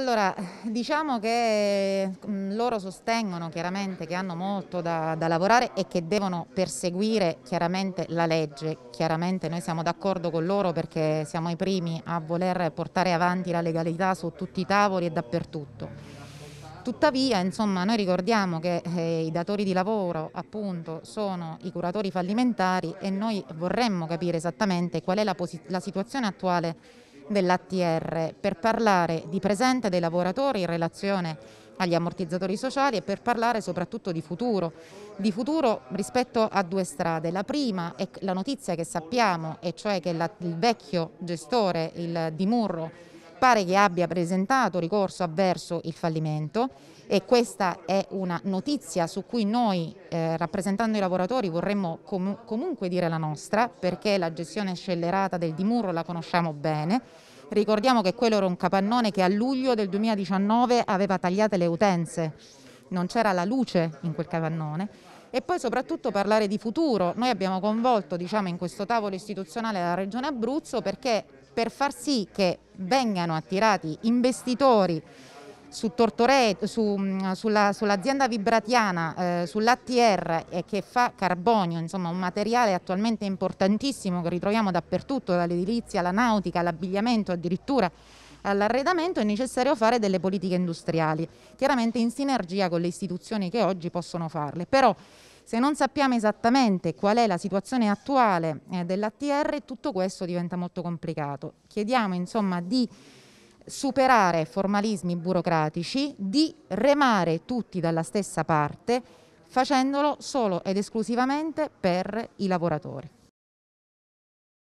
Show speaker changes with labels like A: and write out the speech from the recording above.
A: Allora, diciamo che mm, loro sostengono chiaramente che hanno molto da, da, lavorare e che devono perseguire chiaramente la legge. Chiaramente noi siamo d'accordo con loro perché siamo i primi a voler portare avanti la legalità su tutti i tavoli e dappertutto. Tuttavia, insomma, noi ricordiamo che eh, i datori di lavoro appunto sono i curatori fallimentari e noi vorremmo capire esattamente qual è la, la situazione attuale dell'ATR per parlare di presente dei lavoratori in relazione agli ammortizzatori sociali e per parlare soprattutto di futuro, di futuro rispetto a due strade. La prima è la notizia che sappiamo, e cioè che la, il vecchio gestore, il Dimurro, pare che abbia presentato ricorso avverso il fallimento e questa è una notizia su cui noi eh, rappresentando i lavoratori vorremmo com comunque dire la nostra perché la gestione scellerata del Dimurro la conosciamo bene. Ricordiamo che quello era un capannone che a luglio del 2019 aveva tagliate le utenze, non c'era la luce in quel capannone e poi soprattutto parlare di futuro. Noi abbiamo coinvolto diciamo, in questo tavolo istituzionale la Regione Abruzzo perché per far sì che vengano attirati investitori su Tortore, su, mm, sulla, sull'azienda vibratiana, eh, sull'ATR eh, che fa carbonio, insomma un materiale attualmente importantissimo che ritroviamo dappertutto, dall'edilizia alla nautica, all'abbigliamento addirittura all'arredamento è necessario fare delle politiche industriali, chiaramente in sinergia con le istituzioni che oggi possono farle. Però se non sappiamo esattamente qual è la situazione attuale eh, dell'ATR, tutto questo diventa molto complicato. Chiediamo insomma di superare formalismi burocratici, di remare tutti dalla stessa parte, facendolo solo ed esclusivamente per i lavoratori.